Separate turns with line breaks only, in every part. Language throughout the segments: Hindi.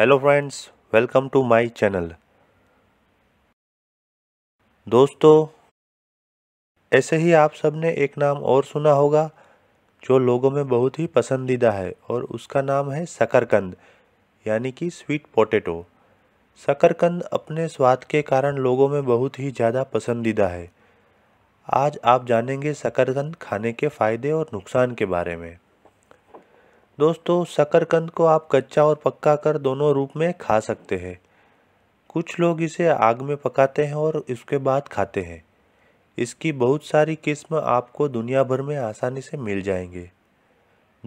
hello friends welcome to my channel दोस्तों ऐसे ही आप सबने एक नाम और सुना होगा जो लोगों में बहुत ही पसंदीदा है और उसका नाम है शकरकंद यानी कि स्वीट पोटैटो शकरकंद अपने स्वाद के कारण लोगों में बहुत ही ज़्यादा पसंदीदा है आज आप जानेंगे शकरकंद खाने के फ़ायदे और नुकसान के बारे में दोस्तों शकरकंद को आप कच्चा और पक्का कर दोनों रूप में खा सकते हैं कुछ लोग इसे आग में पकाते हैं और इसके बाद खाते हैं इसकी बहुत सारी किस्म आपको दुनिया भर में आसानी से मिल जाएंगे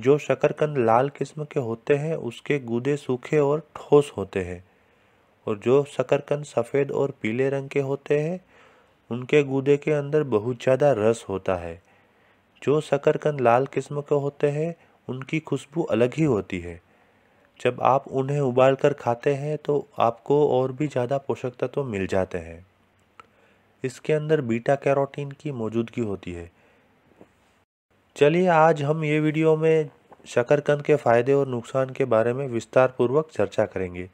जो शकरकंद लाल किस्म के होते हैं उसके गूदे सूखे और ठोस होते हैं और जो शकरकंद सफ़ेद और पीले रंग के होते हैं उनके गूदे के अंदर बहुत ज़्यादा रस होता है जो शकरकंद लाल किस्म के होते हैं उनकी खुशबू अलग ही होती है जब आप उन्हें उबाल कर खाते हैं तो आपको और भी ज़्यादा पोषक तत्व मिल जाते हैं इसके अंदर बीटा कैरोटीन की मौजूदगी होती है चलिए आज हम ये वीडियो में शकरकंद के फ़ायदे और नुकसान के बारे में विस्तार पूर्वक चर्चा करेंगे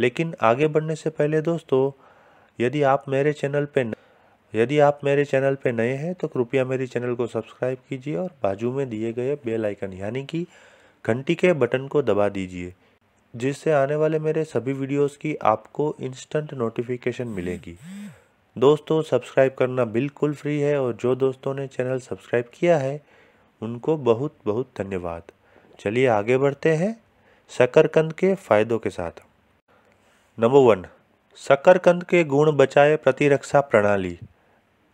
लेकिन आगे बढ़ने से पहले दोस्तों यदि आप मेरे चैनल पर यदि आप मेरे चैनल पर नए हैं तो कृपया मेरे चैनल को सब्सक्राइब कीजिए और बाजू में दिए गए बेल आइकन यानी कि घंटी के बटन को दबा दीजिए जिससे आने वाले मेरे सभी वीडियोस की आपको इंस्टेंट नोटिफिकेशन मिलेगी दोस्तों सब्सक्राइब करना बिल्कुल फ्री है और जो दोस्तों ने चैनल सब्सक्राइब किया है उनको बहुत बहुत धन्यवाद चलिए आगे बढ़ते हैं शकरकंद के फायदों के साथ नंबर वन शकरकंद के गुण बचाए प्रतिरक्षा प्रणाली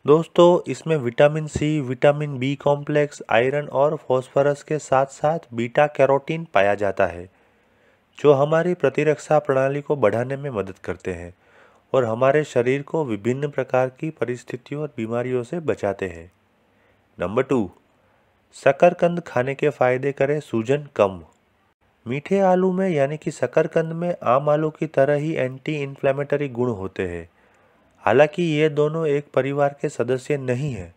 दोस्तों इसमें vitamin C vitamin B complex iron और फॉस्फरस के साथ साथ बीटा कैरोटीन पाया जाता है जो हमारी प्रतिरक्षा प्रणाली को बढ़ाने में मदद करते हैं और हमारे शरीर को विभिन्न प्रकार की परिस्थितियों और बीमारियों से बचाते हैं नंबर टू शकरकंद खाने के फायदे करें सूजन कम मीठे आलू में यानी कि शकरकंद में आम आलू की तरह ही एंटी इन्फ्लेमेटरी गुण होते हैं हालांकि ये दोनों एक परिवार के सदस्य नहीं हैं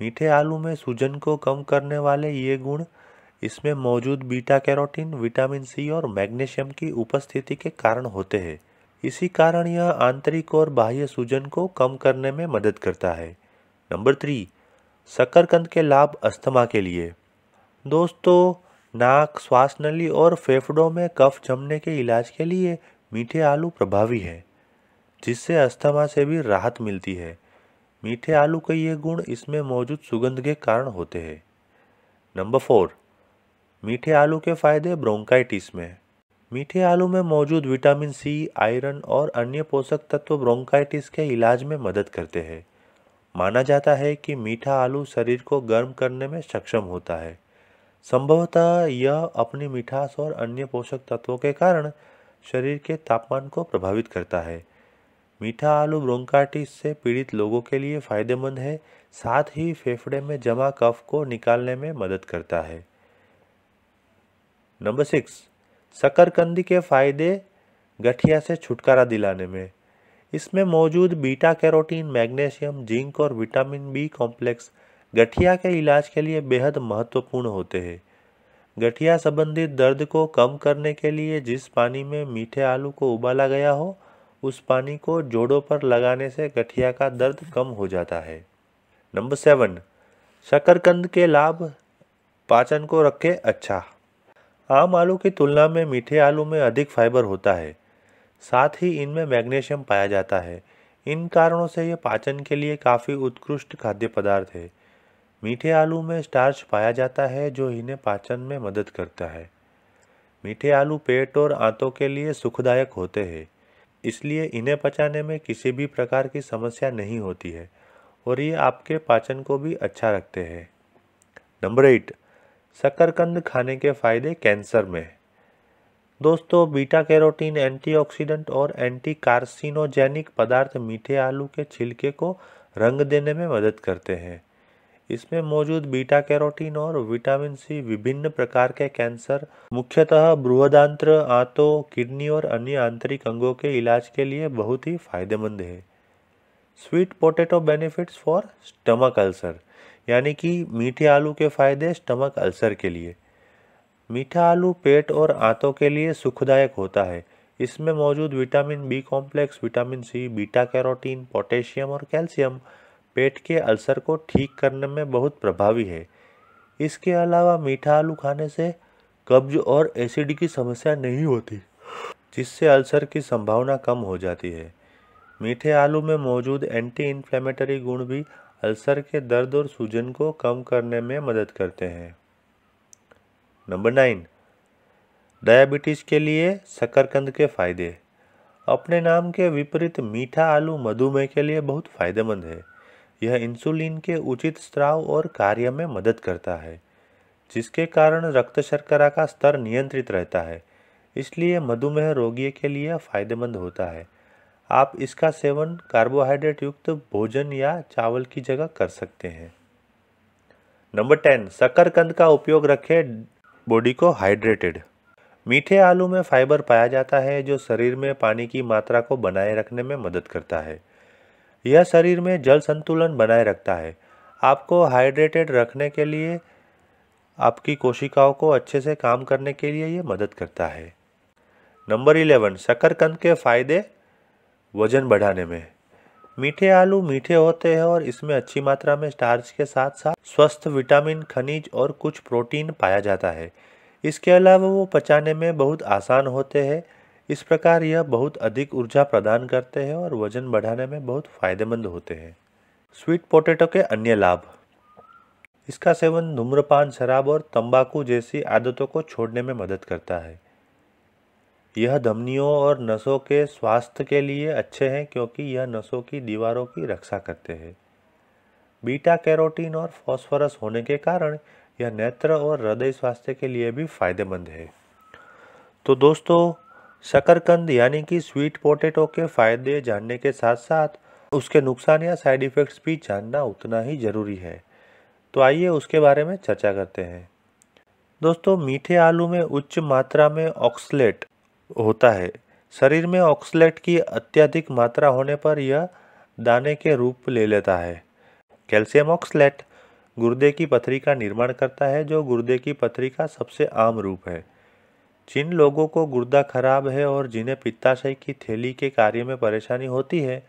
मीठे आलू में सूजन को कम करने वाले ये गुण इसमें मौजूद बीटा कैरोटीन विटामिन सी और मैग्नीशियम की उपस्थिति के कारण होते हैं इसी कारण यह आंतरिक और बाह्य सूजन को कम करने में मदद करता है नंबर थ्री शक्करकंद के लाभ अस्थमा के लिए दोस्तों नाक श्वास नली और फेफड़ों में कफ जमने के इलाज के लिए मीठे आलू प्रभावी हैं जिससे अस्थमा से भी राहत मिलती है मीठे आलू के ये गुण इसमें मौजूद सुगंध के कारण होते हैं नंबर फोर मीठे आलू के फायदे ब्रोंकाइटिस में मीठे आलू में मौजूद विटामिन सी आयरन और अन्य पोषक तत्व ब्रोंकाइटिस के इलाज में मदद करते हैं माना जाता है कि मीठा आलू शरीर को गर्म करने में सक्षम होता है संभवतः यह अपनी मिठास और अन्य पोषक तत्वों के कारण शरीर के तापमान को प्रभावित करता है मीठा आलू ब्रोंकाटिस से पीड़ित लोगों के लिए फ़ायदेमंद है साथ ही फेफड़े में जमा कफ को निकालने में मदद करता है नंबर सिक्स शकरकंदी के फायदे गठिया से छुटकारा दिलाने में इसमें मौजूद बीटा कैरोटीन मैग्नीशियम जिंक और विटामिन बी कॉम्प्लेक्स गठिया के इलाज के लिए बेहद महत्वपूर्ण होते हैं गठिया संबंधित दर्द को कम करने के लिए जिस पानी में मीठे आलू को उबाला गया हो उस पानी को जोड़ों पर लगाने से गठिया का दर्द कम हो जाता है नंबर सेवन शकरकंद के लाभ पाचन को रखे अच्छा आम आलू की तुलना में मीठे आलू में अधिक फाइबर होता है साथ ही इनमें मैग्नीशियम पाया जाता है इन कारणों से ये पाचन के लिए काफ़ी उत्कृष्ट खाद्य पदार्थ है मीठे आलू में स्टार्च पाया जाता है जो इन्हें पाचन में मदद करता है मीठे आलू पेट और आंतों के लिए सुखदायक होते हैं इसलिए इन्हें पचाने में किसी भी प्रकार की समस्या नहीं होती है और ये आपके पाचन को भी अच्छा रखते हैं नंबर एट शक्करकंद खाने के फायदे कैंसर में दोस्तों बीटा कैरोटीन एंटीऑक्सीडेंट और एंटी कार्सिनोजेनिक पदार्थ मीठे आलू के छिलके को रंग देने में मदद करते हैं इसमें मौजूद बीटा कैरोटीन और विटामिन सी विभिन्न प्रकार के कैंसर मुख्यतः बृहदांत्र आंतों किडनी और अन्य आंतरिक अंगों के इलाज के लिए बहुत ही फायदेमंद है sweet potato benefits for stomach ulcer यानी कि मीठे आलू के फायदे स्टमक अल्सर के लिए मीठा आलू पेट और आंतों के लिए सुखदायक होता है इसमें मौजूद vitamin B complex vitamin C beta carotene potassium और कैल्शियम पेट के अल्सर को ठीक करने में बहुत प्रभावी है इसके अलावा मीठा आलू खाने से कब्ज और एसिड की समस्या नहीं होती जिससे अल्सर की संभावना कम हो जाती है मीठे आलू में मौजूद एंटी इन्फ्लेमेटरी गुण भी अल्सर के दर्द और सूजन को कम करने में मदद करते हैं नंबर नाइन डायबिटीज़ के लिए शकरकंद के फ़ायदे अपने नाम के विपरीत मीठा आलू मधुमेह के लिए बहुत फ़ायदेमंद है यह इंसुलिन के उचित स्त्राव और कार्य में मदद करता है जिसके कारण रक्त शर्करा का स्तर नियंत्रित रहता है इसलिए मधुमेह रोगी के लिए फायदेमंद होता है आप इसका सेवन कार्बोहाइड्रेट युक्त भोजन या चावल की जगह कर सकते हैं नंबर टेन शक्करकंद का उपयोग रखें बॉडी को हाइड्रेटेड मीठे आलू में फाइबर पाया जाता है जो शरीर में पानी की मात्रा को बनाए रखने में मदद करता है यह शरीर में जल संतुलन बनाए रखता है आपको हाइड्रेटेड रखने के लिए आपकी कोशिकाओं को अच्छे से काम करने के लिए ये मदद करता है नंबर इलेवन शकरकंद के फ़ायदे वजन बढ़ाने में मीठे आलू मीठे होते हैं और इसमें अच्छी मात्रा में स्टार्च के साथ साथ स्वस्थ विटामिन खनिज और कुछ प्रोटीन पाया जाता है इसके अलावा वो पचाने में बहुत आसान होते हैं इस प्रकार यह बहुत अधिक ऊर्जा प्रदान करते हैं और वजन बढ़ाने में बहुत फायदेमंद होते हैं स्वीट पोटैटो के अन्य लाभ इसका सेवन धूम्रपान शराब और तंबाकू जैसी आदतों को छोड़ने में मदद करता है यह धमनियों और नसों के स्वास्थ्य के लिए अच्छे हैं क्योंकि यह नसों की दीवारों की रक्षा करते हैं बीटा कैरोटीन और फॉस्फरस होने के कारण यह नेत्र और हृदय स्वास्थ्य के लिए भी फायदेमंद है तो दोस्तों शकरकंद यानी कि स्वीट पोटैटो के फ़ायदे जानने के साथ साथ उसके नुकसान या साइड इफ़ेक्ट्स भी जानना उतना ही ज़रूरी है तो आइए उसके बारे में चर्चा करते हैं दोस्तों मीठे आलू में उच्च मात्रा में ऑक्सलेट होता है शरीर में ऑक्सलेट की अत्यधिक मात्रा होने पर यह दाने के रूप ले लेता है कैल्शियम ऑक्सलेट गुर्दे की पथरी का निर्माण करता है जो गुर्दे की पथरी का सबसे आम रूप है जिन लोगों को गुर्दा खराब है और जिन्हें पित्ताशय की थैली के कार्य में परेशानी होती है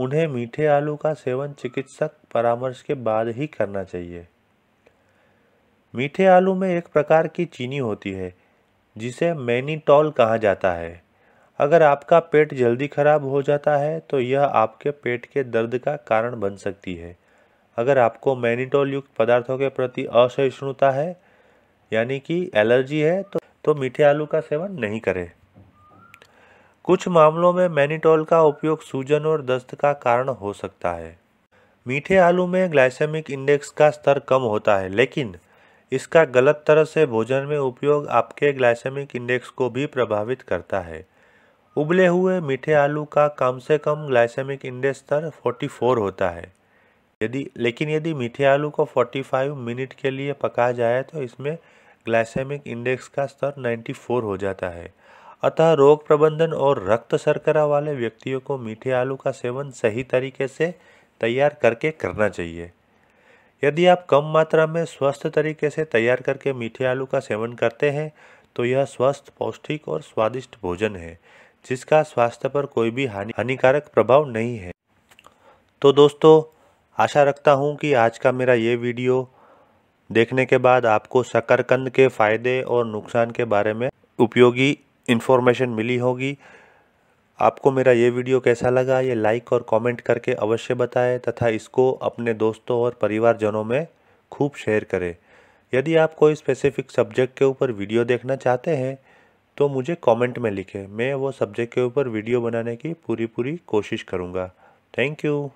उन्हें मीठे आलू का सेवन चिकित्सक परामर्श के बाद ही करना चाहिए मीठे आलू में एक प्रकार की चीनी होती है जिसे मैनीटॉल कहा जाता है अगर आपका पेट जल्दी खराब हो जाता है तो यह आपके पेट के दर्द का कारण बन सकती है अगर आपको मैनीटॉल युक्त पदार्थों के प्रति असहिष्णुता है यानी कि एलर्जी है तो तो मीठे आलू का सेवन नहीं करें कुछ मामलों में मैनिटोल का उपयोग सूजन और दस्त का कारण हो सकता है मीठे आलू में ग्लाइसेमिक इंडेक्स का स्तर कम होता है लेकिन इसका गलत तरह से भोजन में उपयोग आपके ग्लाइसेमिक इंडेक्स को भी प्रभावित करता है उबले हुए मीठे आलू का कम से कम ग्लाइसेमिक इंडेक्स स्तर 44 होता है यदि लेकिन यदि मीठे आलू को 45 मिनट के लिए पकाया जाए तो इसमें ग्लाइसेमिक इंडेक्स का स्तर 94 हो जाता है अतः रोग प्रबंधन और रक्त शर्करा वाले व्यक्तियों को मीठे आलू का सेवन सही तरीके से तैयार करके करना चाहिए यदि आप कम मात्रा में स्वस्थ तरीके से तैयार करके मीठे आलू का सेवन करते हैं तो यह स्वस्थ पौष्टिक और स्वादिष्ट भोजन है जिसका स्वास्थ्य पर कोई भी हानि हानिकारक प्रभाव नहीं है तो दोस्तों आशा रखता हूँ कि आज का मेरा ये वीडियो देखने के बाद आपको शकरकंद के फ़ायदे और नुकसान के बारे में उपयोगी इन्फॉर्मेशन मिली होगी आपको मेरा ये वीडियो कैसा लगा ये लाइक और कमेंट करके अवश्य बताएं तथा इसको अपने दोस्तों और परिवारजनों में खूब शेयर करें यदि आप कोई स्पेसिफिक सब्जेक्ट के ऊपर वीडियो देखना चाहते हैं तो मुझे कमेंट में लिखें मैं वो सब्जेक्ट के ऊपर वीडियो बनाने की पूरी पूरी कोशिश करूँगा थैंक यू